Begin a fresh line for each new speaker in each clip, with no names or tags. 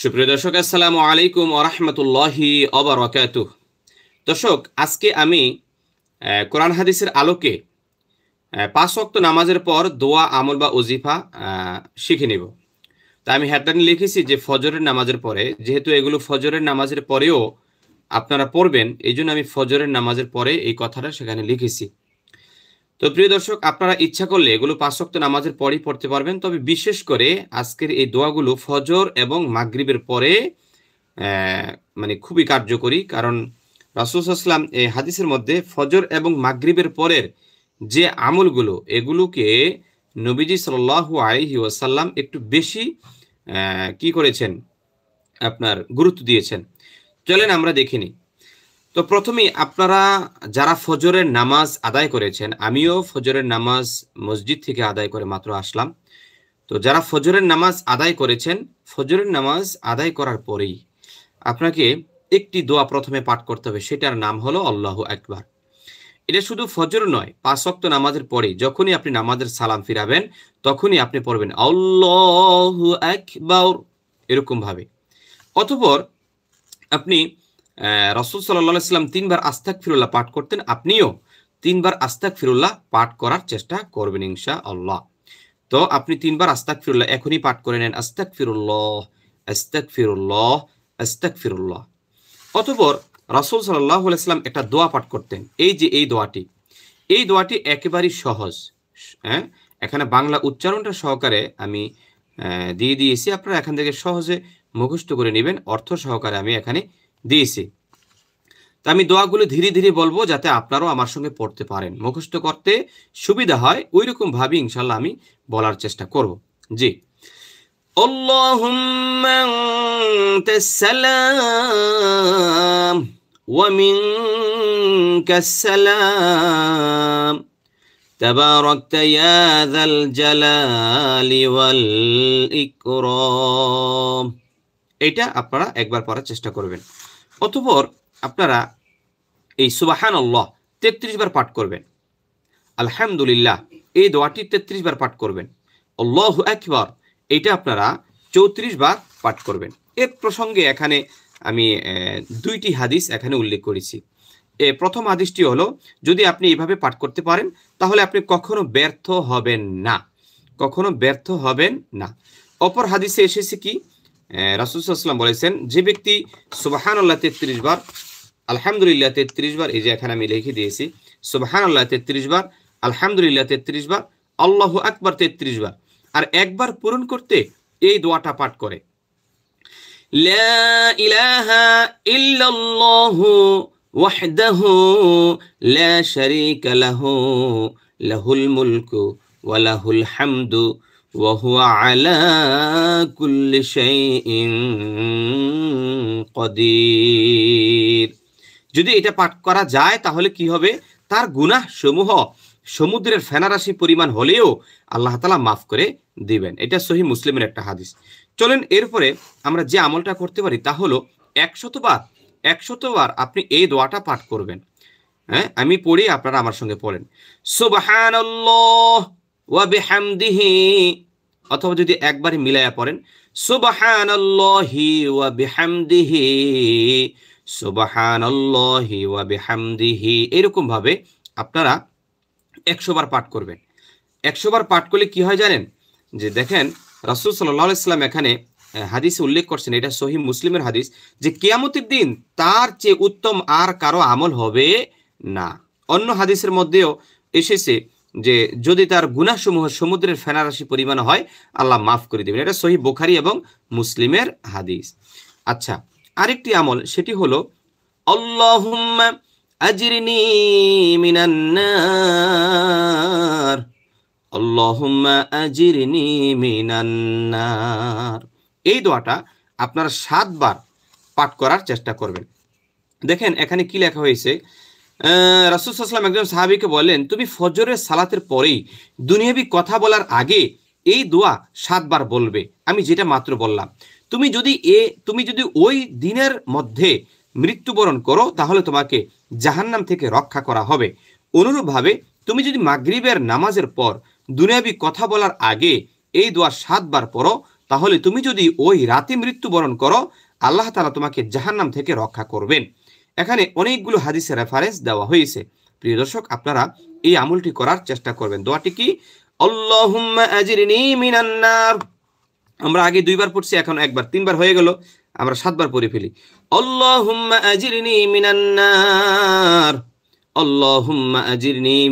সুপ্রিয় দর্শক আসসালামু আলাইকুম আরহামতুল্লাহি অবরাকাত দর্শক আজকে আমি কোরআন হাদিসের আলোকে পাঁচ অক্ত নামাজের পর দোয়া আমল বা ওজিফা শিখে নেব তা আমি হ্যাডলাইন লিখেছি যে ফজরের নামাজের পরে যেহেতু এগুলো ফজরের নামাজের পরেও আপনারা পড়বেন এই জন্য আমি ফজরের নামাজের পরে এই কথাটা সেখানে লিখেছি তো প্রিয় দর্শক আপনারা ইচ্ছা করলে এগুলো পাঁচক্ত নামাজের পরেই পড়তে পারবেন তবে বিশেষ করে আজকের এই দোয়াগুলো ফজর এবং মাগরিবের পরে মানে খুবই কার্যকরী কারণ রাসুলসাল্লাম এই হাদিসের মধ্যে ফজর এবং মাগরিবের পরের যে আমলগুলো এগুলোকে নবীজি সাল আলহি ওয়াসাল্লাম একটু বেশি কি করেছেন আপনার গুরুত্ব দিয়েছেন চলেন আমরা দেখিনি তো প্রথমেই আপনারা যারা ফজরের নামাজ আদায় করেছেন আমিও ফজরের নামাজ মসজিদ থেকে আদায় করে মাত্র আসলাম তো যারা ফজরের নামাজ আদায় করেছেন ফজরের নামাজ আদায় করার পরেই আপনাকে একটি দোয়া প্রথমে পাঠ করতে হবে সেটার নাম হলো আল্লাহ একবার এটা শুধু ফজর নয় পাঁচ শক্ত নামাজের পরে যখনই আপনি নামাজের সালাম ফিরাবেন তখনই আপনি পড়বেন আল্লাহ একবার এরকম ভাবে অতপর আপনি রসুল সাল্লাহ ইসলাম তিনবার আস্তাক ফিরুল্লাহ পাঠ করতেন আপনিও তিনবার আস্তাক ফিরুল্লাহ পাঠ করার চেষ্টা করবেন ইনশা আল্লাহ তো আপনি তিনবার আস্তাক ফিরুল্লাহ এখনই পাঠ করে নেন আস্তাক ফিরুল্লাহ আস্তাক ফিরুল্লাহ আস্তাক ফিরুল্লাহ অতপর রসুল সাল্লাহ ইসলাম একটা দোয়া পাঠ করতেন এই যে এই দোয়াটি এই দোয়াটি একেবারেই সহজ হ্যাঁ এখানে বাংলা উচ্চারণটা সহকারে আমি দিয়ে দিয়েছি আপনারা এখান থেকে সহজে মুখস্থ করে নেবেন অর্থ সহকারে আমি এখানে দিয়েছি তা আমি দোয়াগুলো ধীরে ধীরে বলবো যাতে আপনারাও আমার সঙ্গে পড়তে পারেন মুখস্থ করতে সুবিধা হয় ওই রকমভাবে ইনশাল্লাহ আমি বলার চেষ্টা করব জি اللهم এটা আপনারা একবার পড়ার চেষ্টা করবেন অতপর আপনারা এই সুবাহান আল্লাহ তেত্রিশ বার পাঠ করবেন আলহামদুলিল্লাহ এই দোয়াটি তেত্রিশ বার পাঠ করবেন আল্লাহ একবার এটা আপনারা চৌত্রিশ বার পাঠ করবেন এর প্রসঙ্গে এখানে আমি দুইটি হাদিস এখানে উল্লেখ করেছি এ প্রথম হাদিসটি হলো যদি আপনি এভাবে পাঠ করতে পারেন তাহলে আপনি কখনো ব্যর্থ হবেন না কখনো ব্যর্থ হবেন না অপর হাদিসে এসেছে কি রাসুলসাল্লাম বলেছেন যে ব্যক্তি সুবাহান তেত্রিশ বার আলহামদুলিল্লাহ তেত্রিশ বার এই যে এখানে আমি লিখে দিয়েছি সুবাহান তেত্রিশ বার আলহামদুলিল্লাহ তেত্রিশ বার আল্লাহ আকবার তেত্রিশ বার আর একবার পূরণ করতে এই দোয়াটা পাঠ করে لا إله إلا الله وحده لا شريك له له الملك وله الحمد وهو على كل شيء قدير যদি এটা পাঠ করা যায় তাহলে কি হবে তার গুনাহ সমূহ সমুদ্রের ফেনারাশি পরিমাণ হলেও আল্লাহ তালা মাফ করে দিবেন এটা সহি মুসলিমের একটা হাদিস চলেন এরপরে আমরা যে আমলটা করতে পারি তা হলো একশতবার একশতবার আপনি এই দোয়াটা পাঠ করবেন হ্যাঁ আমি পড়ি আপনারা আমার সঙ্গে পড়েন সুবাহ ওয়া অথবা যদি একবারে মিলাইয়া পড়েন সুবহানাল্লাহি ওয়া বিহামদিহি সুবহানাল্লাহি ওয়া এরকম ভাবে আপনারা একশো বার পাঠ করবেন একশো বার পাঠ করলে কি হয় জানেন যে দেখেন রাসুল সাল্লাল্লাহু সাল্লাম এখানে হাদিসে উল্লেখ করছেন এটা সহি মুসলিমের হাদিস যে কিয়ামতির দিন তার চেয়ে উত্তম আর কারো আমল হবে না অন্য হাদিসের মধ্যেও এসেছে যে যদি তার গুণাসমূহ সমুদ্রের ফেনারাশি পরিমাণ হয় আল্লাহ মাফ করে দেবেন এটা সহি বোখারি এবং মুসলিমের হাদিস আচ্ছা আরেকটি আমল সেটি হল মিনান্নার এই দোয়াটা আপনারা সাতবার পাঠ করার চেষ্টা করবেন দেখেন এখানে কি লেখা হয়েছে রাসুল একজন সাহাবিকে বলেন তুমি ফজরের সালাতের পরেই দুনিয়াবি কথা বলার আগে এই দোয়া সাতবার বলবে আমি যেটা মাত্র বললাম তুমি যদি এ তুমি যদি ওই দিনের মধ্যে মৃত্যুবরণ করো তাহলে তোমাকে জাহান্নাম থেকে রক্ষা করা হবে অনুরূপভাবে তুমি যদি মাগরিবের নামাজের পর দুনিয়াবি কথা বলার আগে এই দোয়া সাতবার পড়ো তাহলে তুমি যদি ওই রাতে মৃত্যুবরণ করো আল্লাহ তালা তোমাকে জাহান্নাম থেকে রক্ষা করবেন এখানে অনেকগুলো হাদিসের রেফারেন্স দেওয়া হয়েছে প্রিয় দর্শক আপনারা এই আমলটি করার চেষ্টা করবেন দোয়াটি কি মিনান্নার আমরা আগে দুইবার পড়ছি এখন একবার তিনবার হয়ে গেল আমরা সাতবার পড়ে ফেলি মিনান্নার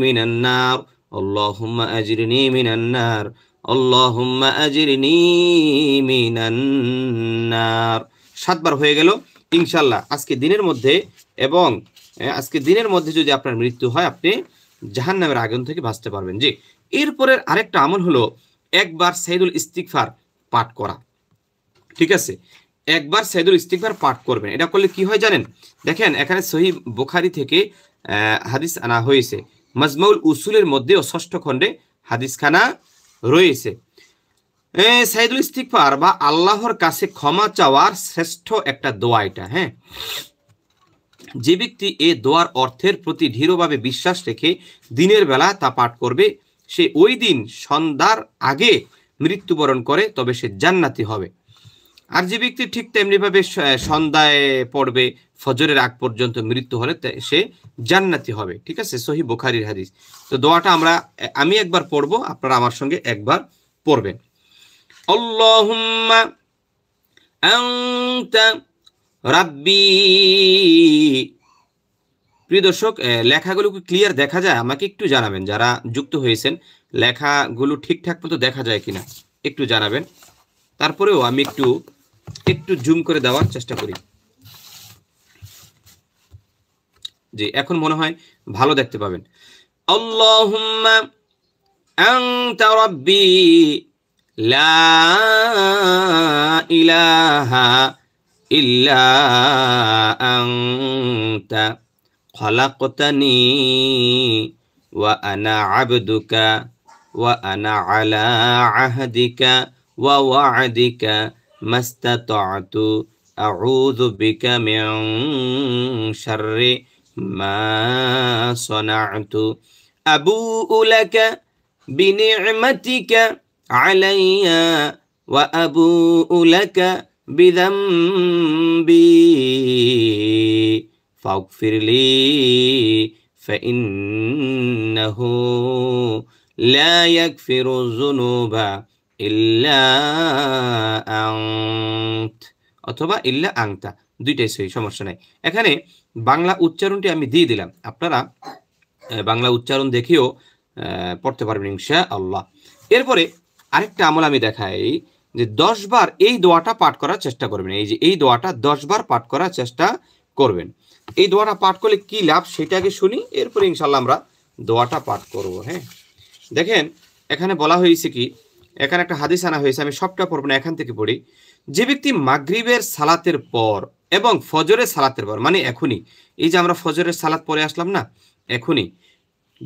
মিনান্নার মিনান্নার মিনান্নার সাতবার হয়ে গেল ইনশাল্লাহ আজকে দিনের মধ্যে এবং আজকে দিনের মধ্যে যদি আপনার মৃত্যু হয় আপনি জাহান নামের আগুন থেকে বাঁচতে পারবেন জি এরপরের আরেকটা আমল হলো একবার সাইদুল ইস্তিকফার পাঠ করা ঠিক আছে একবার সাইদুল ইস্তিকফার পাঠ করবেন এটা করলে কি হয় জানেন দেখেন এখানে সহি বোখারি থেকে হাদিস আনা হয়েছে মাজমাউল উসুলের ও ষষ্ঠ খণ্ডে হাদিসখানা রয়েছে সাইদুল ইস্তিকফার বা আল্লাহর কাছে ক্ষমা চাওয়ার শ্রেষ্ঠ একটা দোয়া এটা হ্যাঁ যে ব্যক্তি এ দোয়ার অর্থের প্রতি দৃঢ়ভাবে বিশ্বাস রেখে দিনের বেলা তা পাঠ করবে সে ওই দিন সন্ধ্যার আগে মৃত্যুবরণ করে তবে সে জান্নাতি হবে আর যে ব্যক্তি ঠিক তেমনিভাবে সন্ধ্যায় পড়বে ফজরের আগ পর্যন্ত মৃত্যু হলে সে জান্নাতি হবে ঠিক আছে সহি বোখারির হাদিস তো দোয়াটা আমরা আমি একবার পড়বো আপনারা আমার সঙ্গে একবার পড়বেন اللهم أنت ربي প্রিয় দর্শক লেখাগুলো কি ক্লিয়ার দেখা যায় আমাকে একটু জানাবেন যারা যুক্ত হয়েছেন লেখাগুলো ঠিকঠাক মতো দেখা যায় কিনা একটু জানাবেন তারপরেও আমি একটু একটু জুম করে দেওয়ার চেষ্টা করি জি এখন মনে হয় ভালো দেখতে পাবেন আল্লাহুম্মা আনতা রাব্বি لا إله إلا أنت خلقتني وأنا عبدك وأنا على عهدك ووعدك ما استطعت أعوذ بك من شر ما صنعت أبوء لك بنعمتك عليّ وأبوء لك بذنبي فاغفر لي فإنه لا يغفر الذنوب إلا أنت অথবা ইল্লা আংটা দুইটাই সেই সমস্যা নাই এখানে বাংলা উচ্চারণটি আমি দিয়ে দিলাম আপনারা বাংলা উচ্চারণ দেখেও পড়তে পারবেন ইনশা আল্লাহ এরপরে আরেকটা আমল আমি দেখাই যে দশ বার এই দোয়াটা পাঠ করার চেষ্টা করবেন এই যে এই দোয়াটা দশ বার পাঠ করার চেষ্টা করবেন এই দোয়াটা পাঠ করলে কি লাভ সেটা আগে শুনি এরপরে ইনশাল্লাহ আমরা দোয়াটা পাঠ করব হ্যাঁ দেখেন এখানে বলা হয়েছে কি এখানে একটা হাদিস আনা হয়েছে আমি সবটা পড়বো না এখান থেকে পড়ি যে ব্যক্তি মাগরিবের সালাতের পর এবং ফজরের সালাতের পর মানে এখনই এই যে আমরা ফজরের সালাত পরে আসলাম না এখনই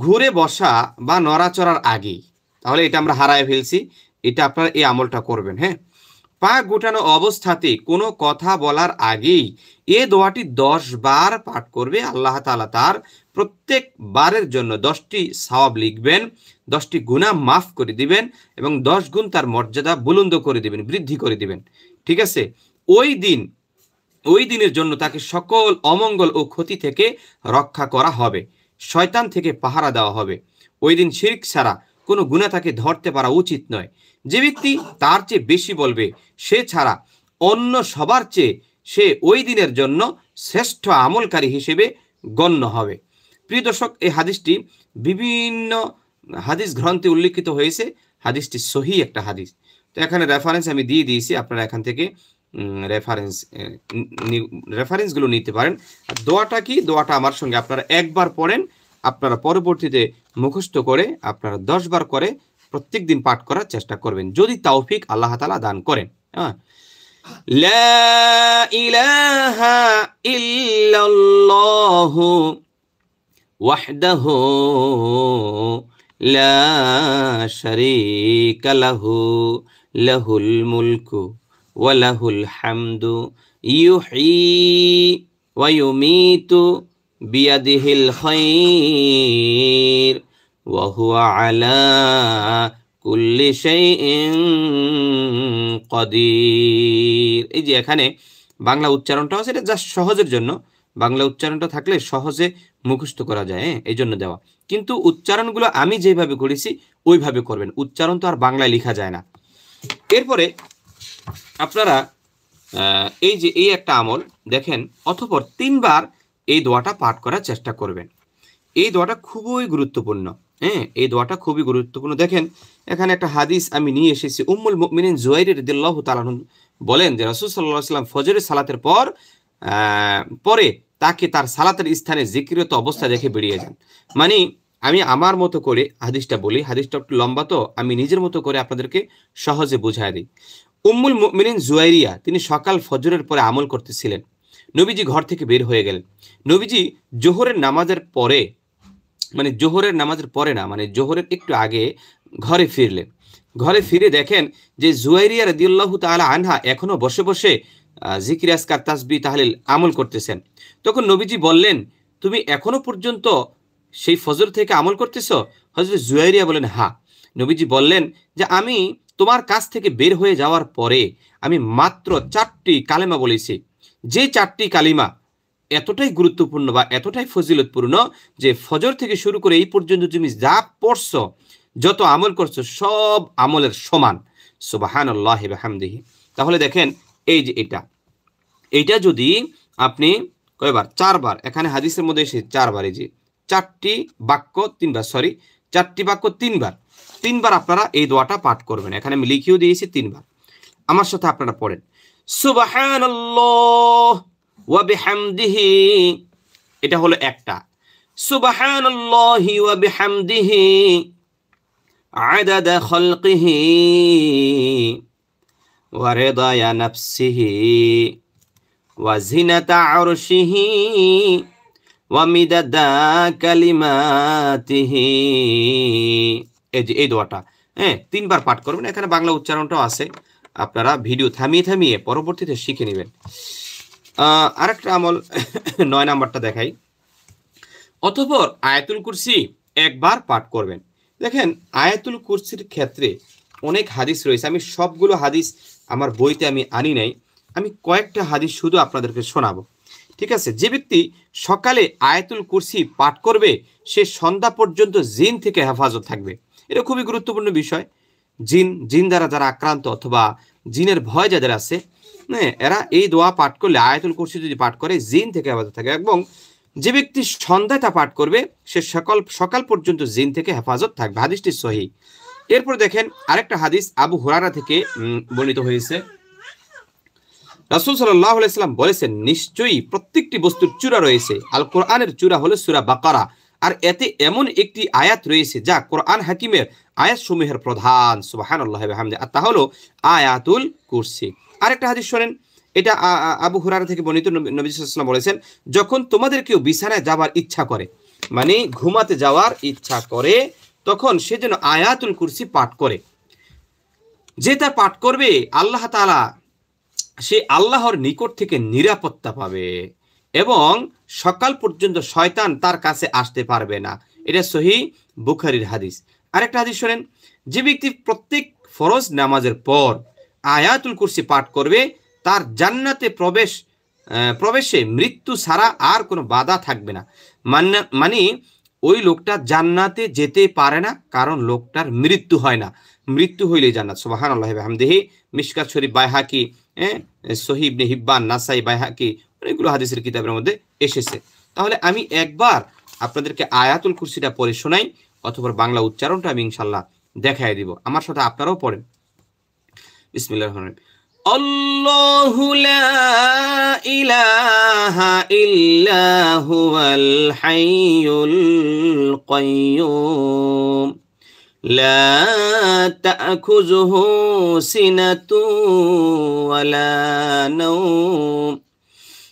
ঘুরে বসা বা নড়াচড়ার আগেই তাহলে এটা আমরা হারায় ফেলছি এটা আপনারা এই আমলটা করবেন হ্যাঁ পা গোটানো অবস্থাতে কোনো কথা বলার আগেই এ দোয়াটি দশ বার পাঠ করবে আল্লাহ তালা তার প্রত্যেক বারের জন্য দশটি সওয়াব লিখবেন দশটি গুণা মাফ করে দিবেন এবং দশ গুণ তার মর্যাদা বুলন্দ করে দিবেন বৃদ্ধি করে দিবেন ঠিক আছে ওই দিন ওই দিনের জন্য তাকে সকল অমঙ্গল ও ক্ষতি থেকে রক্ষা করা হবে শয়তান থেকে পাহারা দেওয়া হবে ওই দিন শির্ক ছাড়া কোনো গুণা তাকে ধরতে পারা উচিত নয় যে ব্যক্তি তার চেয়ে বেশি বলবে সে ছাড়া অন্য সবার চেয়ে সে ওই দিনের জন্য শ্রেষ্ঠ আমলকারী হিসেবে গণ্য হবে প্রিয় দর্শক এই হাদিসটি বিভিন্ন হাদিস গ্রন্থে উল্লেখিত হয়েছে হাদিসটি সহি একটা হাদিস তো এখানে রেফারেন্স আমি দিয়ে দিয়েছি আপনারা এখান থেকে রেফারেন্স রেফারেন্সগুলো নিতে পারেন দোয়াটা কি দোয়াটা আমার সঙ্গে আপনারা একবার পড়েন আপনারা পরবর্তীতে মুখস্থ করে আপনারা দশবার করে প্রত্যেক দিন পাঠ করার চেষ্টা করবেন যদি তাওফিক আল্লাহ তালা দান করেন হ্যাঁ لا إله বিয়াদিহিল খৈর ওয়াহুয়া আলা কুল্লি শাইইন কদির এই যে এখানে বাংলা উচ্চারণটা আছে এটা জাস্ট সহজের জন্য বাংলা উচ্চারণটা থাকলে সহজে মুখস্থ করা যায় হ্যাঁ, এই জন্য দেওয়া কিন্তু উচ্চারণগুলো আমি যেভাবে করেছি ওইভাবে করবেন উচ্চারণ তো আর বাংলায় লেখা যায় না এরপরে আপনারা এই যে এই একটা আমল দেখেন অথপর তিনবার এই দোয়াটা পাঠ করার চেষ্টা করবেন এই দোয়াটা খুবই গুরুত্বপূর্ণ হ্যাঁ এই দোয়াটা খুবই গুরুত্বপূর্ণ দেখেন এখানে একটা হাদিস আমি নিয়ে এসেছি উম্মুল মিনিন জুয়াইরের দিল্লাহ তালাহন বলেন যে রসুল সাল্লাহ সাল্লাম ফজরের সালাতের পর পরে তাকে তার সালাতের স্থানে জিকিরত অবস্থা দেখে বেরিয়ে যান মানে আমি আমার মতো করে হাদিসটা বলি হাদিসটা একটু লম্বা তো আমি নিজের মতো করে আপনাদেরকে সহজে বুঝায় দিই উম্মুল মিনিন জুয়াইরিয়া তিনি সকাল ফজরের পরে আমল করতেছিলেন নবীজি ঘর থেকে বের হয়ে গেলেন নবীজি জোহরের নামাজের পরে মানে জোহরের নামাজের পরে না মানে জোহরের একটু আগে ঘরে ফিরলেন ঘরে ফিরে দেখেন যে জুয়াইরিয়া রদিউল্লাহ তালা আনহা এখনও বসে বসে জিকিরাস কার তাসবি তাহলিল আমল করতেছেন তখন নবীজি বললেন তুমি এখনো পর্যন্ত সেই ফজর থেকে আমল করতেছ হজরত জুয়াইরিয়া বলেন হা নবীজি বললেন যে আমি তোমার কাছ থেকে বের হয়ে যাওয়ার পরে আমি মাত্র চারটি কালেমা বলেছি যে চারটি কালিমা এতটাই গুরুত্বপূর্ণ বা এতটাই ফজিলতপূর্ণ যে ফজর থেকে শুরু করে এই পর্যন্ত তুমি যা পড়ছ যত আমল করছো সব আমলের সমান সুবাহান তাহলে দেখেন এই যে এটা এইটা যদি আপনি কয়বার চারবার এখানে হাদিসের মধ্যে এসে চারবার এই যে চারটি বাক্য তিনবার সরি চারটি বাক্য তিনবার তিনবার আপনারা এই দোয়াটা পাঠ করবেন এখানে আমি লিখিয়েও দিয়েছি তিনবার আমার সাথে আপনারা পড়েন বিহামদিহি এটা হলো একটা সুবাহানাল্লাহি ওয়া বিহামদিহি عدد خلقه ورضا نفسه وزنة عرشه ومدد এই যে এই দোয়াটা হ্যাঁ তিনবার পাঠ করবেন এখানে বাংলা উচ্চারণটাও আছে আপনারা ভিডিও থামিয়ে থামিয়ে পরবর্তীতে শিখে নেবেন আরেকটা আমল নয় নাম্বারটা দেখাই অতপর আয়াতুল কুরসি একবার পাঠ করবেন দেখেন আয়াতুল কুরসির ক্ষেত্রে অনেক হাদিস রয়েছে আমি সবগুলো হাদিস আমার বইতে আমি আনি নাই আমি কয়েকটা হাদিস শুধু আপনাদেরকে শোনাবো ঠিক আছে যে ব্যক্তি সকালে আয়াতুল কুরসি পাঠ করবে সে সন্ধ্যা পর্যন্ত জিন থেকে হেফাজত থাকবে এটা খুবই গুরুত্বপূর্ণ বিষয় জিন জিন দ্বারা যারা আক্রান্ত অথবা জিনের ভয় যাদের আছে হ্যাঁ এরা এই দোয়া পাঠ করলে আয়াতুল কুরসি যদি পাঠ করে জিন থেকে হেফাজত থাকে এবং যে ব্যক্তি সন্ধ্যায় তা পাঠ করবে সে সকাল সকাল পর্যন্ত জিন থেকে হেফাজত থাকবে হাদিসটি সহি এরপর দেখেন আরেকটা হাদিস আবু হুরারা থেকে বর্ণিত হয়েছে রাসুল সাল্লাহ বলেছেন নিশ্চয়ই প্রত্যেকটি বস্তুর চূড়া রয়েছে আল কোরআনের চূড়া হলো সুরা বাকারা আর এতে এমন একটি আয়াত রয়েছে যা কোরআন হাকিমের আয়াত সমূহের প্রধান সুবাহান আল্লাহ আর তা হলো আয়াতুল কুরসি আরেকটা হাদিস শোনেন এটা আবু হুরার থেকে বর্ণিত নবীলাম বলেছেন যখন তোমাদের কেউ বিছানায় যাবার ইচ্ছা করে মানে ঘুমাতে যাওয়ার ইচ্ছা করে তখন সে যেন আয়াতুল কুরসি পাঠ করে যে তা পাঠ করবে আল্লাহ তালা সে আল্লাহর নিকট থেকে নিরাপত্তা পাবে এবং সকাল পর্যন্ত শয়তান তার কাছে আসতে পারবে না এটা সহি বুখারির হাদিস আরেকটা হাদিস শোনেন যে ব্যক্তি প্রত্যেক ফরজ নামাজের পর আয়াতুল কুরসি পাঠ করবে তার জান্নাতে প্রবেশ প্রবেশে মৃত্যু ছাড়া আর কোনো বাধা থাকবে না মানে, মানে ওই লোকটা জান্নাতে যেতে পারে না কারণ লোকটার মৃত্যু হয় না মৃত্যু হইলে জান্নাত সোবাহান আল্লাহ হামদেহি মিসকাত শরীফ বাইহাকি হ্যাঁ সহিব নেহিব্বান নাসাই বাইহাকি অনেকগুলো হাদিসের কিতাবের মধ্যে এসেছে তাহলে আমি একবার আপনাদেরকে আয়াতুল কুরসিটা পড়ে শোনাই অথবা বাংলা উচ্চারণটা আমি ইনশাল্লাহ দেখাই দিব আমার সাথে আপনারাও পড়েন বিসমিল্লাহ রহমান الله لا إله لا تأخذه سنة ولا نوم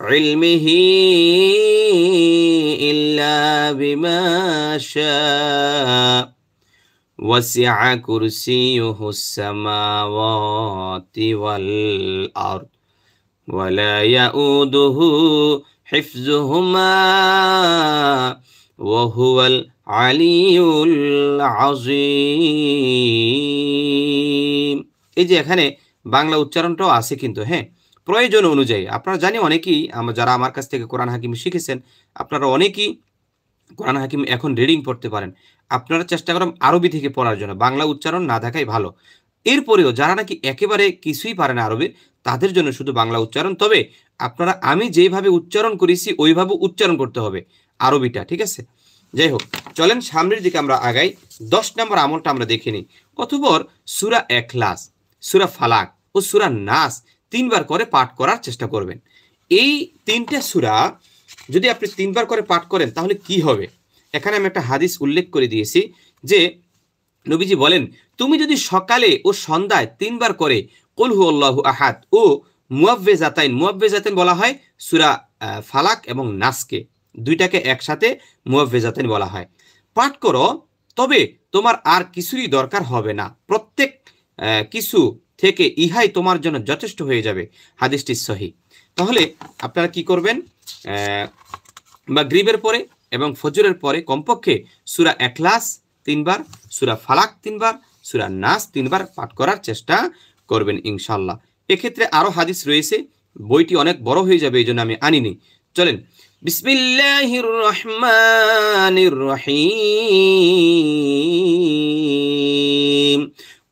علمه إلا بما شاء وسع كرسيه السماوات والأرض ولا يؤوده حفظهما وهو العلي العظيم এই যে এখানে বাংলা উচ্চারণটাও আছে কিন্তু হ্যাঁ প্রয়োজন অনুযায়ী আপনারা জানি অনেকেই যারা আমার কাছ থেকে কোরআন হাকিম শিখেছেন আপনারা অনেকেই কোরআন হাকিম এখন রিডিং পড়তে পারেন আপনারা চেষ্টা করেন আরবি থেকে পড়ার জন্য বাংলা উচ্চারণ না থাকাই ভালো এরপরেও যারা নাকি একেবারে কিছুই পারে না আরবি তাদের জন্য শুধু বাংলা উচ্চারণ তবে আপনারা আমি যেভাবে উচ্চারণ করেছি ওইভাবে উচ্চারণ করতে হবে আরবিটা ঠিক আছে যাই হোক চলেন সামনের দিকে আমরা আগাই দশ নম্বর আমলটা আমরা দেখে নিই অথবর সুরা এক্লাস সুরা ফালাক ও সুরা নাস তিনবার করে পাঠ করার চেষ্টা করবেন এই তিনটা সুরা যদি আপনি তিনবার করে পাঠ করেন তাহলে কি হবে এখানে আমি একটা হাদিস উল্লেখ করে দিয়েছি যে নবীজি বলেন তুমি যদি সকালে ও সন্ধ্যায় তিনবার করে কলহু আল্লাহ আহাদ ও মুআব্বে জাতাইন মুআব্বে বলা হয় সুরা ফালাক এবং নাসকে দুইটাকে একসাথে মুআব্বে বলা হয় পাঠ করো তবে তোমার আর কিছুরই দরকার হবে না প্রত্যেক কিছু থেকে ইহাই তোমার জন্য যথেষ্ট হয়ে যাবে হাদিসটি সহি তাহলে আপনারা কি করবেন বা গ্রীবের পরে এবং ফজরের পরে কমপক্ষে সুরা একলাস তিনবার সুরা ফালাক তিনবার সুরা নাস তিনবার পাঠ করার চেষ্টা করবেন ইনশাল্লাহ এক্ষেত্রে আরও হাদিস রয়েছে বইটি অনেক বড় হয়ে যাবে এই জন্য আমি আনিনি চলেন বিসমিল্লাহির রহমান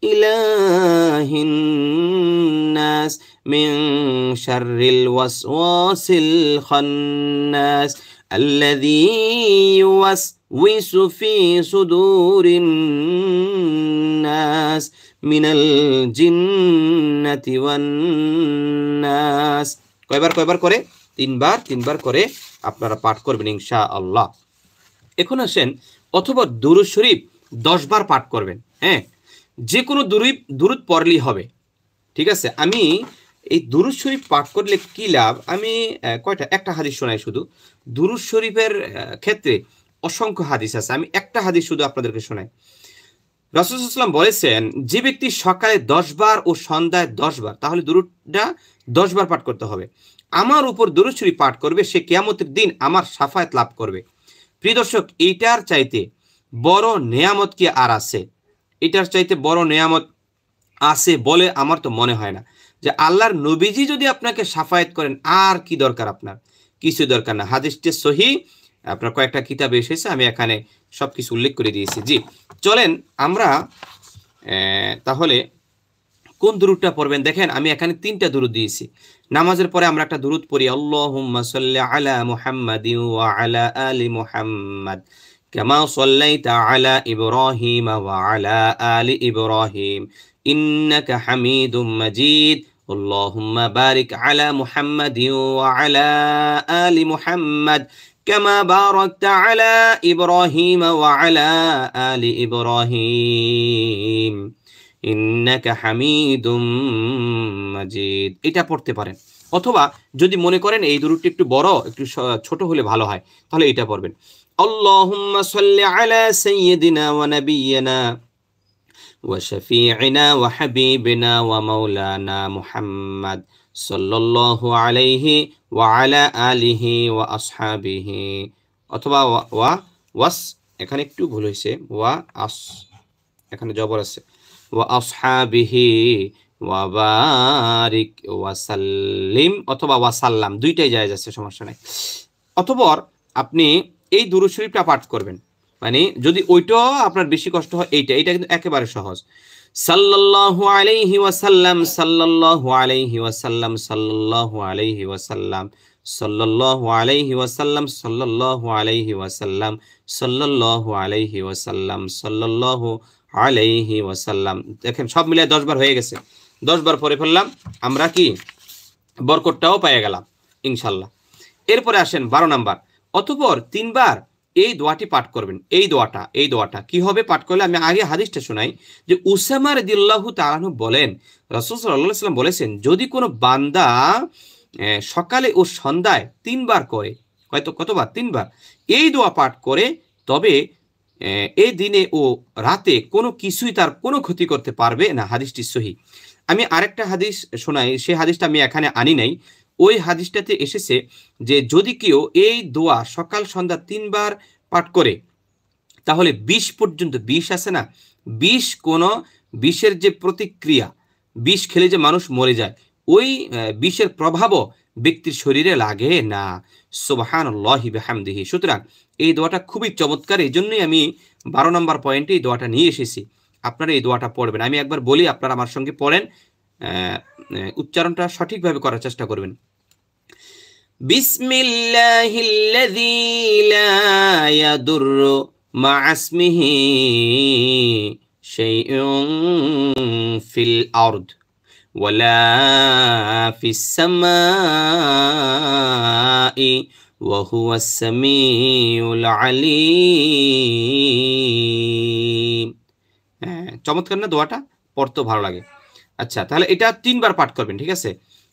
إله الناس من شر الوسواس الخناس الذي يوسوس في صدور الناس من الجنة والناس কয়বার কয়বার করে তিনবার তিনবার করে আপনারা পাঠ করবেন ইনশা আল্লাহ এখন আসেন অথবা দুরু শরীফ দশবার পাঠ করবেন হ্যাঁ যে কোনো দুরুই দুরুদ পড়লেই হবে ঠিক আছে আমি এই দুরুদ শরীফ পাঠ করলে কী লাভ আমি কয়টা একটা হাদিস শোনাই শুধু দুরুদ শরীফের ক্ষেত্রে অসংখ্য হাদিস আছে আমি একটা হাদিস শুধু আপনাদেরকে শোনাই রসুলাম বলেছেন যে ব্যক্তি সকালে দশবার ও সন্ধ্যায় দশবার তাহলে দুরুদটা দশবার পাঠ করতে হবে আমার উপর দুরুদ শরীফ পাঠ করবে সে কেয়ামতের দিন আমার সাফায়াত লাভ করবে প্রিয় দর্শক এইটার চাইতে বড় নেয়ামত কি আর আছে এটার চাইতে বড় নেয়ামত আছে বলে আমার তো মনে হয় না যে আল্লাহর নবীজি যদি আপনাকে সাফায়েত করেন আর কি দরকার আপনার কিছু দরকার না হাদিসটি সহি আপনার কয়েকটা কিতাবে এসেছে আমি এখানে সব কিছু উল্লেখ করে দিয়েছি জি চলেন আমরা তাহলে কোন দুরুদটা পড়বেন দেখেন আমি এখানে তিনটা দুরুদ দিয়েছি নামাজের পরে আমরা একটা দুরুদ পড়ি আল্লাহ আলা মুহাম্মাদ ওয়া আলা আলী মুহাম্মাদ كما صليت على إبراهيم وعلى آل إبراهيم إنك حميد مجيد اللهم بارك على محمد وعلى آل محمد كما باركت على إبراهيم وعلى آل إبراهيم إنك حميد مجيد এটা পড়তে পারেন অথবা যদি মনে করেন এই দূরটি একটু বড় একটু ছোট হলে ভালো হয় তাহলে এটা পড়বেন اللهم صل على سيدنا ونبينا وشفيعنا وحبيبنا ومولانا محمد صلى الله عليه وعلى آله وأصحابه অথবা ওয়া ওয়াস এখানে একটু ভুল হয়েছে ওয়া আস এখানে জবর আছে ওয়া আসহাবিহি ওয়া বারিক ওয়া সাল্লিম অথবা ওয়া সাল্লাম দুইটাই জায়েজ আছে সমস্যা নাই অতঃপর আপনি এই দুরুদ শরীফটা পাঠ করবেন মানে যদি ওইটাও আপনার বেশি কষ্ট হয় এইটা এটা কিন্তু একেবারে সহজ সাল্লাল্লাহু আলাইহি ওয়াসাল্লাম সাল্লাল্লাহু আলাইহি ওয়াসাল্লাম সাল্লাল্লাহু আলাইহি ওয়াসাল্লাম সাল্লাল্লাহু আলাইহি ওয়াসাল্লাম সাল্লাল্লাহু আলাইহি ওয়াসাল্লাম সাল্লাল্লাহু আলাইহি ওয়াসাল্লাম সাল্লাল্লাহু আলাইহি ওয়াসাল্লাম দেখেন সব মিলে দশবার হয়ে গেছে দশবার পরে ফেললাম আমরা কি বরকতটাও পেয়ে গেলাম ইনশাল্লাহ এরপরে আসেন বারো নাম্বার অতপর তিনবার এই দোয়াটি পাঠ করবেন এই দোয়াটা এই দোয়াটা কি হবে পাঠ করলে আমি আগে হাদিসটা শোনাই যে উসামার দিল্লাহু তালাহ বলেন রসুল সাল্লাহ সাল্লাম বলেছেন যদি কোনো বান্দা সকালে ও সন্ধ্যায় তিনবার করে হয়তো কতবার তিনবার এই দোয়া পাঠ করে তবে এই দিনে ও রাতে কোনো কিছুই তার কোনো ক্ষতি করতে পারবে না হাদিসটি সহি আমি আরেকটা হাদিস শোনাই সেই হাদিসটা আমি এখানে আনি নাই ওই হাদিসটাতে এসেছে যে যদি কেউ এই দোয়া সকাল সন্ধ্যা তিনবার পাঠ করে তাহলে বিষ পর্যন্ত বিষ আছে না বিষ কোনো বিষের যে প্রতিক্রিয়া বিষ খেলে যে মানুষ মরে যায় ওই বিষের প্রভাবও ব্যক্তির শরীরে লাগে না সোবাহান বেহামদিহি সুতরাং এই দোয়াটা খুবই চমৎকার এই জন্যই আমি বারো নম্বর পয়েন্টে এই দোয়াটা নিয়ে এসেছি আপনারা এই দোয়াটা পড়বেন আমি একবার বলি আপনারা আমার সঙ্গে পড়েন উচ্চারণটা সঠিকভাবে করার চেষ্টা করবেন بسم الله الذي لا يضر مع اسمه شيء في الأرض ولا في السماء وهو السميع العليم চমৎকার না দোয়াটা পড়তেও ভালো লাগে আচ্ছা তাহলে এটা তিনবার পাঠ করবেন ঠিক আছে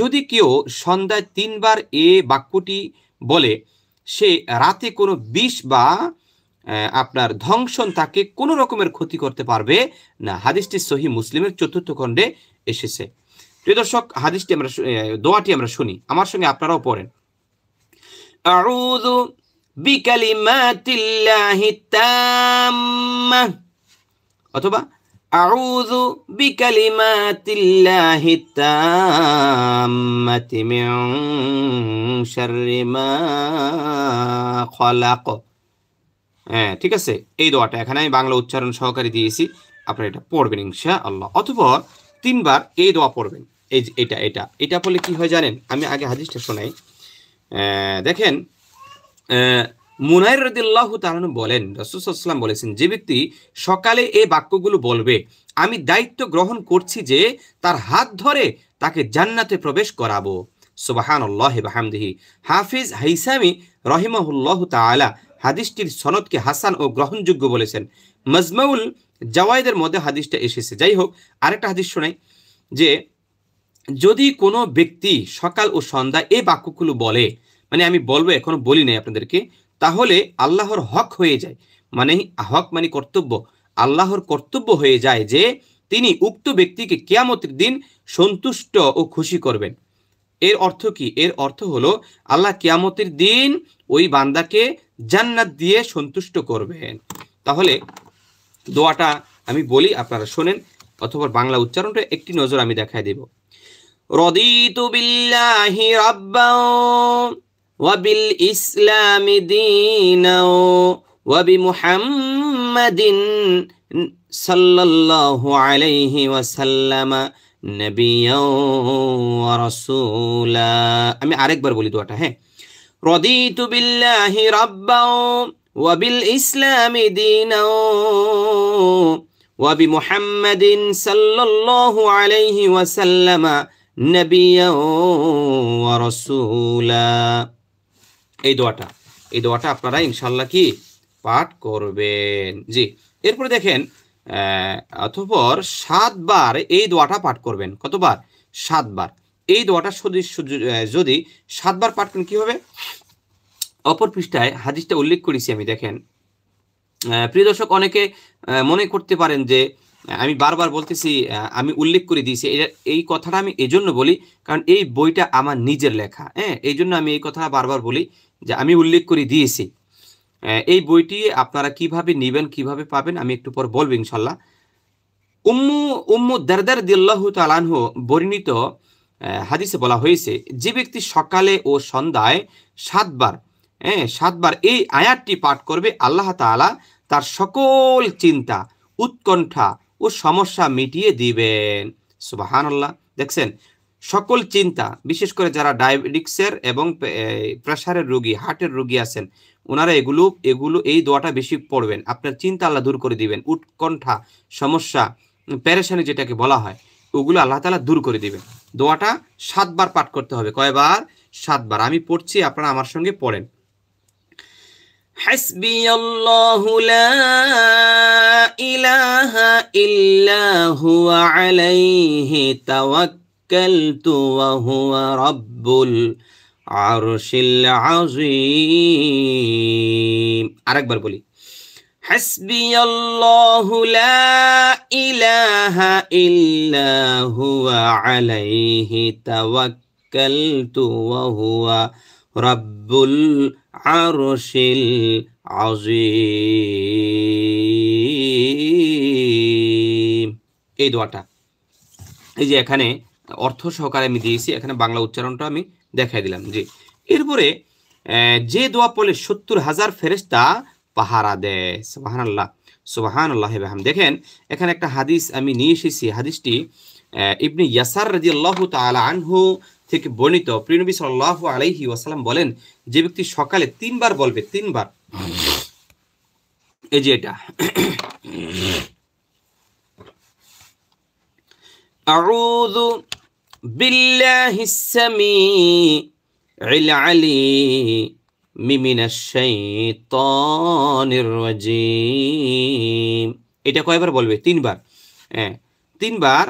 যদি কেউ সন্ধ্যায় তিনবার এ বাক্যটি বলে সে রাতে কোনো বিষ বা আপনার ধ্বংসন তাকে কোনো রকমের ক্ষতি করতে পারবে না হাদিসটি সহি মুসলিমের চতুর্থ খণ্ডে এসেছে প্রিয় দর্শক হাদিসটি আমরা দোয়াটি আমরা শুনি আমার সঙ্গে আপনারাও পড়েন আউযু বিকালিমাতিল্লাহি তাম্মা অথবা أعوذ بكلمات الله التامة من شر ما خلق হ্যাঁ ঠিক আছে এই দোয়াটা এখানে আমি বাংলা উচ্চারণ সহকারে দিয়েছি আপনারা এটা পড়বেন ইনশা আল্লাহ অথবা তিনবার এই দোয়া পড়বেন এই যে এটা এটা এটা পড়লে কি হয় জানেন আমি আগে হাদিসটা শোনাই দেখেন মুনাইর রদিল্লাহ তালন বলেন রসুসাল্লাম বলেছেন যে ব্যক্তি সকালে এই বাক্যগুলো বলবে আমি দায়িত্ব গ্রহণ করছি যে তার হাত ধরে তাকে জান্নাতে প্রবেশ করাবো সুবাহান হাফিজ হাইসামি রহিমাহুল্লাহ তালা হাদিসটির সনদকে হাসান ও গ্রহণযোগ্য বলেছেন মজমাউল জাওয়াইদের মধ্যে হাদিসটা এসেছে যাই হোক আরেকটা হাদিস শোনাই যে যদি কোনো ব্যক্তি সকাল ও সন্ধ্যা এই বাক্যগুলো বলে মানে আমি বলবো এখনো বলি নাই আপনাদেরকে তাহলে আল্লাহর হক হয়ে যায় মানে হক মানে কর্তব্য আল্লাহর কর্তব্য হয়ে যায় যে তিনি উক্ত ব্যক্তিকে কেয়ামতের দিন সন্তুষ্ট ও খুশি করবেন এর অর্থ কি এর অর্থ হলো আল্লাহ কেয়ামতের দিন ওই বান্দাকে জান্নাত দিয়ে সন্তুষ্ট করবেন তাহলে দোয়াটা আমি বলি আপনারা শোনেন অথবা বাংলা উচ্চারণটা একটি নজর আমি দেখায় দেব রদিত বিল্লাহি রাব্বা وبالإسلام دينا وبمحمد صلى الله عليه وسلم نبيا ورسولا أمي আরেকবার بار بولي دواتا رضيت بالله ربا وبالإسلام دينا وبمحمد صلى الله عليه وسلم نبيا ورسولا এই দোয়াটা এই দোয়াটা আপনারা ইনশাল্লাহ কি পাঠ করবেন জি এরপরে দেখেন অথপর সাতবার এই দোয়াটা পাঠ করবেন কতবার সাতবার এই দোয়াটা যদি সাতবার পাঠ করেন কী হবে অপর পৃষ্ঠায় হাদিসটা উল্লেখ করেছি আমি দেখেন প্রিয় দর্শক অনেকে মনে করতে পারেন যে আমি বারবার বলতেছি আমি উল্লেখ করে দিয়েছি এই কথাটা আমি এজন্য বলি কারণ এই বইটা আমার নিজের লেখা হ্যাঁ এই জন্য আমি এই কথাটা বারবার বলি যে আমি উল্লেখ করে দিয়েছি এই বইটি আপনারা কিভাবে নেবেন কিভাবে পাবেন আমি একটু পর বলবো ইনশাল্লাহ উম্মু উম্মু দারদার দিল্লাহ তালানহ বর্ণিত হাদিসে বলা হয়েছে যে ব্যক্তি সকালে ও সন্ধ্যায় সাতবার হ্যাঁ সাতবার এই আয়াতটি পাঠ করবে আল্লাহ তালা তার সকল চিন্তা উৎকণ্ঠা ও সমস্যা মিটিয়ে দিবেন সুবাহান আল্লাহ দেখছেন সকল চিন্তা বিশেষ করে যারা ডায়াবেটিক্সের এবং প্রেশারের রোগী হার্টের রোগী আছেন ওনারা এগুলো এগুলো এই দোয়াটা বেশি পড়বেন আপনার চিন্তা আল্লাহ দূর করে দিবেন উৎকণ্ঠা সমস্যা প্যারেশানি যেটাকে বলা হয় ওগুলো আল্লাহ তালা দূর করে দিবেন দোয়াটা সাতবার পাঠ করতে হবে কয়বার সাতবার আমি পড়ছি আপনারা আমার সঙ্গে পড়েন حسبي توكلت وهو رب العرش العظيم আরেকবার বলি حسبي الله لا إله إلا هو عليه توكلت وهو رب العرش العظيم এই দোয়াটা এই যে এখানে অর্থ সহকারে আমি দিয়েছি এখানে বাংলা উচ্চারণটা আমি দেখাই দিলাম জি এরপরে যে দোয়া পড়লে সত্তর হাজার ফেরেস্তা পাহারা দেয় সুবাহান আল্লাহ সুবাহান আল্লাহ বেহাম দেখেন এখানে একটা হাদিস আমি নিয়ে এসেছি হাদিসটি ইবনি ইয়াসার রাজি আল্লাহ তালা আনহু থেকে বর্ণিত প্রিনবী সাল্লাহ আলহি ওয়াসালাম বলেন যে ব্যক্তি সকালে তিনবার বলবে তিনবার এই যে এটা أعوذ بالله السميع العليم من الشيطان الرجيم এটা কয়বার বলবে তিনবার হ্যাঁ তিনবার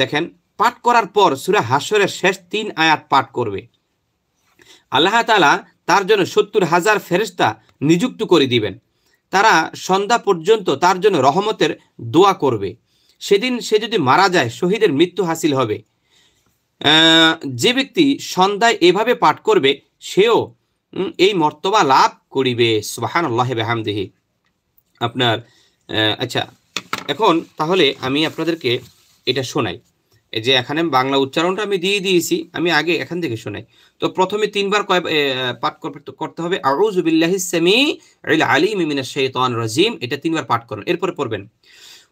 দেখেন পাঠ করার পর সুরা হাসরের শেষ তিন আয়াত পাঠ করবে আল্লাহ তালা তার জন্য সত্তর হাজার ফেরিস্তা নিযুক্ত করে দিবেন তারা সন্ধ্যা পর্যন্ত তার জন্য রহমতের দোয়া করবে সেদিন সে যদি মারা যায় শহীদের মৃত্যু হাসিল হবে যে ব্যক্তি সন্ধ্যায় এভাবে পাঠ করবে সেও এই মর্তবা লাভ করিবে সুবাহান আল্লাহে বেহামদেহি আপনার আচ্ছা এখন তাহলে আমি আপনাদেরকে এটা শোনাই যে এখানে বাংলা উচ্চারণটা আমি দিয়ে দিয়েছি আমি আগে এখান থেকে শোনাই তো প্রথমে তিনবার কয় পাঠ করতে হবে আউজ আলী মিমিনা শৈতান রাজিম এটা তিনবার পাঠ করুন এরপরে পড়বেন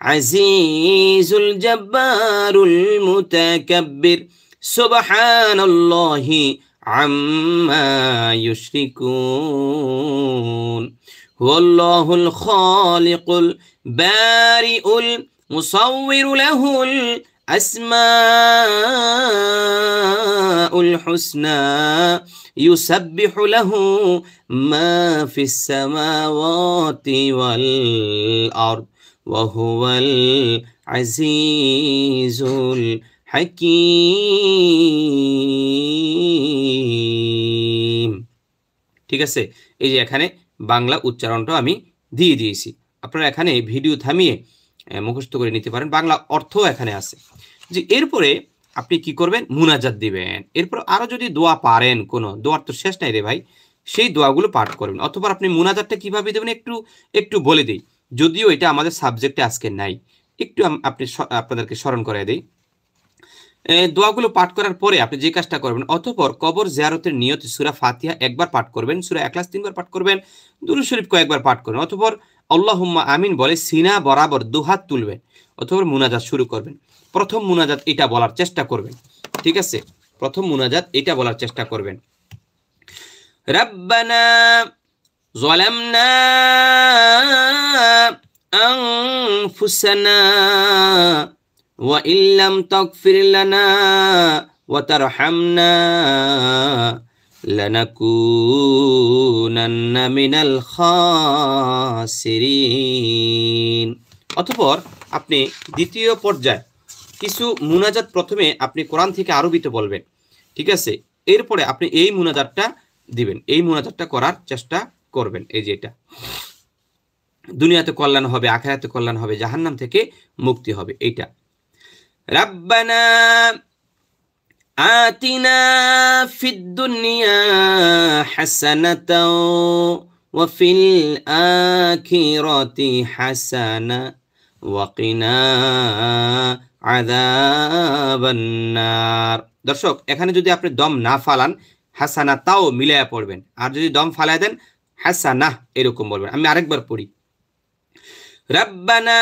عزيز الجبار المتكبر سبحان الله عما يشركون هو الله الخالق البارئ المصور له الأسماء الحسنى يسبح له ما في السماوات والأرض وهو العزيز الحكيم ঠিক আছে এই যে এখানে বাংলা উচ্চারণটা আমি দিয়ে দিয়েছি আপনারা এখানে ভিডিও থামিয়ে মুখস্থ করে নিতে পারেন বাংলা অর্থ এখানে আছে যে এরপরে আপনি কি করবেন মুনাজাত দিবেন এরপর আরও যদি দোয়া পারেন কোনো দোয়ার তো শেষ নাই রে ভাই সেই দোয়াগুলো পাঠ করবেন অথবা আপনি মুনাজাতটা কিভাবে দেবেন একটু একটু বলে দিই যদিও এটা আমাদের সাবজেক্টে আজকে নাই একটু আপনি আপনাদেরকে স্মরণ করে দিই দোয়াগুলো পাঠ করার পরে আপনি যে কাজটা করবেন অতপর কবর জিয়ারতের নিয়ত সুরা ফাতিহা একবার পাঠ করবেন সুরা একলাস তিনবার পাঠ করবেন দুরু শরীফ কয়েকবার পাঠ করবেন অতপর আল্লাহ আমিন বলে সিনা বরাবর দুহাত তুলবেন অতপর মুনাজাত শুরু করবেন প্রথম মুনাজাত এটা বলার চেষ্টা করবেন ঠিক আছে প্রথম মুনাজাত এটা বলার চেষ্টা করবেন রাব্বানা ظلمنا أنفسنا وإن لم تغفر لنا وترحمنا لنكونن من الخاسرين অতঃপর আপনি দ্বিতীয় পর্যায়ে কিছু মুনাজাত প্রথমে আপনি কোরআন থেকে আরবিতে বলবেন ঠিক আছে এরপরে আপনি এই মুনাজাতটা দিবেন এই মুনাজাতটা করার চেষ্টা করবেন এই যে এটা দুনিয়াতে কল্যাণ হবে আখেরাতে কল্যাণ হবে জাহান্নাম থেকে মুক্তি হবে এইটা রাব্বানা আতিনা ফিদ দুনিয়া হাসানাতা ওয়াফিল আখিরাতি হাসানা ওয়াকিনা আদাবান্নার দর্শক এখানে যদি আপনি দম না ফালান হাসানা তাও মিলাইয়া পড়বেন আর যদি দম ফালায় দেন হাসানাহ এরকম বলবেন আমি আরেকবার পড়ি রাব্বানা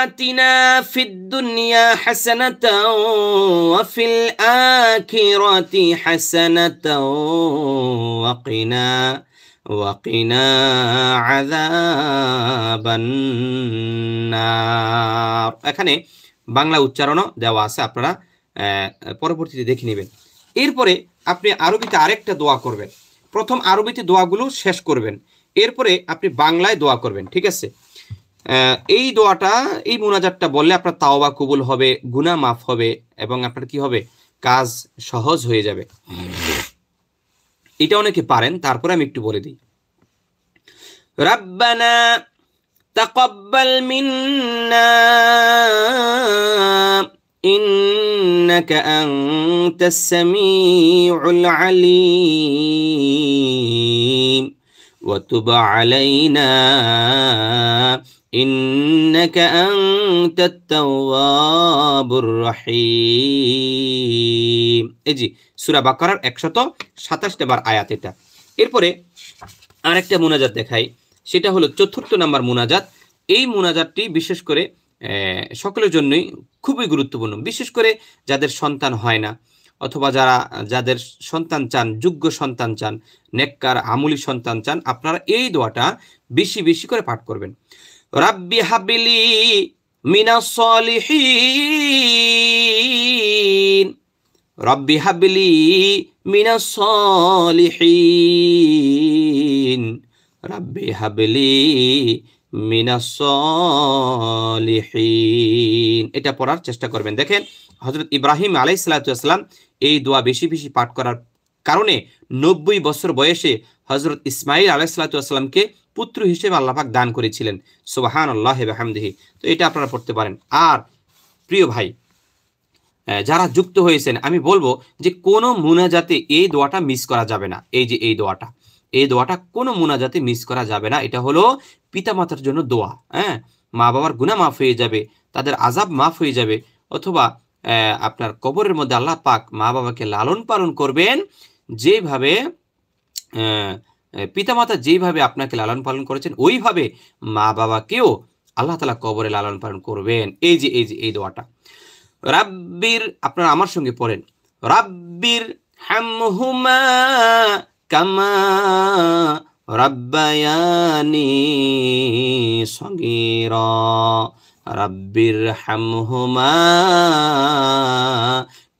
আতিনা ফিদ দুনিয়া হাসানাতাও ওয়া ফিল আখিরাতি হাসানাতাও ওয়া কিনা ওয়া কিনা আযাবান এখানে বাংলা উচ্চারণও দেওয়া আছে আপনারা পরবর্তীতে দেখে নেবেন এরপরে আপনি আরবিতে আরেকটা দোয়া করবেন প্রথম আরবিতে দোয়াগুলো শেষ করবেন এরপরে আপনি বাংলায় দোয়া করবেন ঠিক আছে এই দোয়াটা এই মোনাজাতটা বললে আপনার তাওবা কবুল হবে গুনা মাফ হবে এবং আপনার কি হবে কাজ সহজ হয়ে যাবে এটা অনেকে পারেন তারপরে আমি একটু বলে দিই রাব্বানা তাকব্বাল মিন্না إنك أنت السميع العليم وتب علينا إنك أنت التواب الرحيم إجي سورة بقرة 127 বার আয়াত এটা এরপরে আরেকটা মোনাজাত দেখাই সেটা হলো চতুর্থ নাম্বার মোনাজাত এই মোনাজাতটি বিশেষ করে সকলের জন্যই খুবই গুরুত্বপূর্ণ বিশেষ করে যাদের সন্তান হয় না অথবা যারা যাদের সন্তান চান যোগ্য সন্তান চান নেককার আমুলি সন্তান চান আপনারা এই দোয়াটা বেশি বেশি করে পাঠ করবেন রাব্বি হাবিলি মিনাসলিহীন রব্বি মিনা মিনাসলিহীন রব্বি হাবিলি এটা পড়ার চেষ্টা করবেন দেখেন হজরত ইব্রাহিম আলাই সালাতাম এই দোয়া বেশি বেশি পাঠ করার কারণে নব্বই বছর বয়সে হজরত ইসমাইল আলাই সালাতামকে পুত্র হিসেবে আল্লাহাক দান করেছিলেন সোবাহান আল্লাহ হামদিহি তো এটা আপনারা পড়তে পারেন আর প্রিয় ভাই যারা যুক্ত হয়েছেন আমি বলবো যে কোনো মুনাজাতে এই দোয়াটা মিস করা যাবে না এই যে এই দোয়াটা এই দোয়াটা কোনো মোনাজাতে মিস করা যাবে না এটা হলো পিতামাতার জন্য দোয়া হ্যাঁ মা বাবার গুণা মাফ হয়ে যাবে তাদের আজাব মাফ হয়ে যাবে অথবা আপনার কবরের মধ্যে আল্লাহ পাক মা বাবাকে লালন পালন করবেন যেভাবে পিতামাতা যেভাবে আপনাকে লালন পালন করেছেন ওইভাবে মা বাবাকেও আল্লাহ তালা কবরে লালন পালন করবেন এই যে এই যে এই দোয়াটা রাব্বির আপনারা আমার সঙ্গে পড়েন রাব্বির হুমা কামা রব্বায়ানি সগীর রব্বির হামহুমা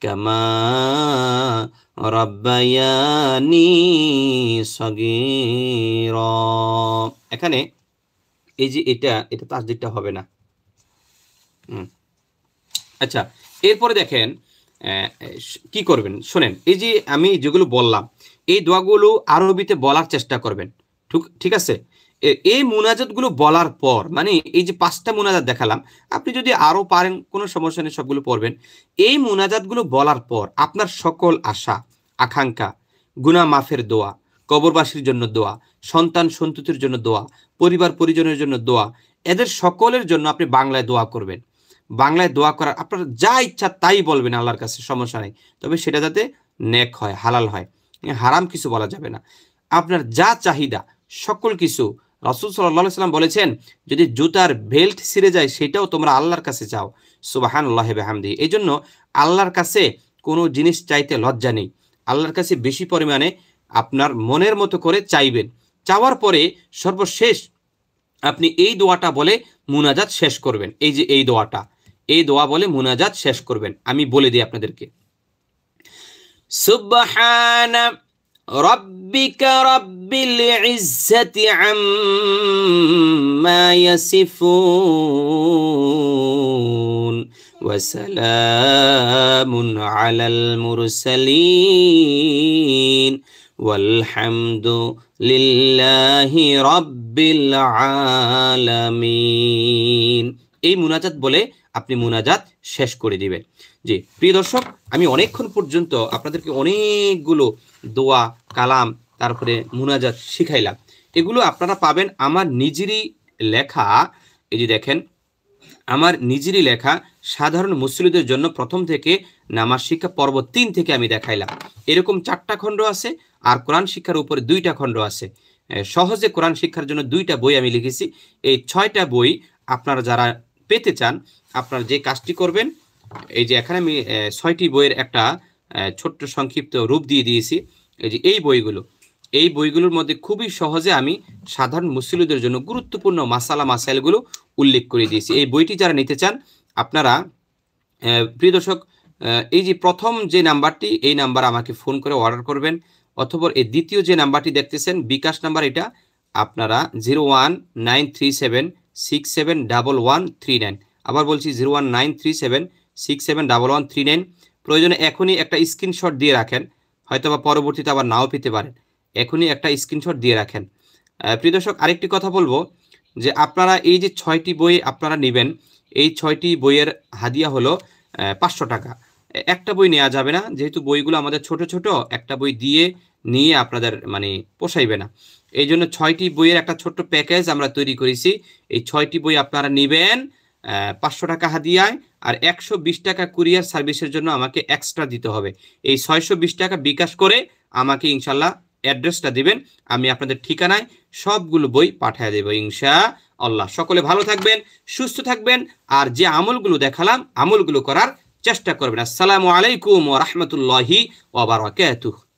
কামা রব্বায়ানি সগীর এখানে এই যে এটা এটা তার দিকটা হবে না আচ্ছা এরপরে দেখেন কি করবেন শোনেন এই যে আমি যেগুলো বললাম এই দোয়াগুলো আরবিতে বলার চেষ্টা করবেন ঠিক আছে এই মোনাজাতগুলো বলার পর মানে এই যে পাঁচটা মোনাজাত দেখালাম আপনি যদি আরও পারেন কোনো সমস্যা নেই সবগুলো পড়বেন এই মোনাজাতগুলো বলার পর আপনার সকল আশা আকাঙ্ক্ষা গুনা মাফের দোয়া কবরবাসীর জন্য দোয়া সন্তান সন্ততির জন্য দোয়া পরিবার পরিজনের জন্য দোয়া এদের সকলের জন্য আপনি বাংলায় দোয়া করবেন বাংলায় দোয়া করার আপনার যা ইচ্ছা তাই বলবেন আল্লাহর কাছে সমস্যা নেই তবে সেটা যাতে নেক হয় হালাল হয় হারাম কিছু বলা যাবে না আপনার যা চাহিদা সকল কিছু রসুল সাল্লাহ সাল্লাম বলেছেন যদি জুতার বেল্ট ছিঁড়ে যায় সেটাও তোমরা আল্লাহর কাছে চাও সুবাহান বেহামদি এই জন্য আল্লাহর কাছে কোনো জিনিস চাইতে লজ্জা নেই আল্লাহর কাছে বেশি পরিমাণে আপনার মনের মতো করে চাইবেন চাওয়ার পরে সর্বশেষ আপনি এই দোয়াটা বলে মুনাজাত শেষ করবেন এই যে এই দোয়াটা এই দোয়া বলে মুনাজাত শেষ করবেন আমি বলে দিই আপনাদেরকে سبحان ربك رب العزة عما يصفون وسلام على المرسلين والحمد لله رب العالمين এই মুনাজাত বলে আপনি মুনাজাত শেষ করে দিবেন জি প্রিয় দর্শক আমি অনেকক্ষণ পর্যন্ত আপনাদেরকে অনেকগুলো দোয়া কালাম তারপরে মুনাজাত শিখাইলাম এগুলো আপনারা পাবেন আমার নিজেরই লেখা এই যে দেখেন আমার নিজেরই লেখা সাধারণ মুসলিদের জন্য প্রথম থেকে নামাজ শিক্ষা পর্ব তিন থেকে আমি দেখাইলাম এরকম চারটা খণ্ড আছে আর কোরআন শিক্ষার উপরে দুইটা খণ্ড আছে সহজে কোরআন শিক্ষার জন্য দুইটা বই আমি লিখেছি এই ছয়টা বই আপনারা যারা পেতে চান আপনারা যে কাজটি করবেন এই যে এখানে আমি ছয়টি বইয়ের একটা ছোট্ট সংক্ষিপ্ত রূপ দিয়ে দিয়েছি এই যে এই বইগুলো এই বইগুলোর মধ্যে খুবই সহজে আমি সাধারণ মুসলিদের জন্য গুরুত্বপূর্ণ মাসালা মাসাইলগুলো উল্লেখ করে দিয়েছি এই বইটি যারা নিতে চান আপনারা প্রিয় দর্শক এই যে প্রথম যে নাম্বারটি এই নাম্বার আমাকে ফোন করে অর্ডার করবেন অথবা এই দ্বিতীয় যে নাম্বারটি দেখতেছেন বিকাশ নাম্বার এটা আপনারা zero one nine three seven six seven double one three nine আবার বলছি zero one nine three seven six seven double one three nine প্রয়োজনে এখনই একটা স্ক্রিনশট দিয়ে রাখেন হয়তো বা পরবর্তীতে আবার নাও পেতে পারেন এখনই একটা স্ক্রিনশট দিয়ে রাখেন প্রিয় দর্শক আরেকটি কথা বলবো যে আপনারা এই যে ছয়টি বই আপনারা নেবেন এই ছয়টি বইয়ের হাদিয়া হলো পাঁচশো টাকা একটা বই নেওয়া যাবে না যেহেতু বইগুলো আমাদের ছোট ছোট একটা বই দিয়ে নিয়ে আপনাদের মানে পোষাইবে না এই জন্য ছয়টি বইয়ের একটা ছোট্ট প্যাকেজ আমরা তৈরি করেছি এই ছয়টি বই আপনারা নেবেন পাঁচশো টাকা হাদিয়ায় আর একশো বিশ টাকা কুরিয়ার সার্ভিসের জন্য আমাকে এক্সট্রা দিতে হবে এই ছয়শো বিশ টাকা বিকাশ করে আমাকে ইনশাল্লাহ অ্যাড্রেসটা দিবেন আমি আপনাদের ঠিকানায় সবগুলো বই পাঠিয়ে দেব ইনশা আল্লাহ সকলে ভালো থাকবেন সুস্থ থাকবেন আর যে আমলগুলো দেখালাম আমলগুলো করার চেষ্টা করবেন আসসালামু আলাইকুম ও রহমতুল্লাহি ওবার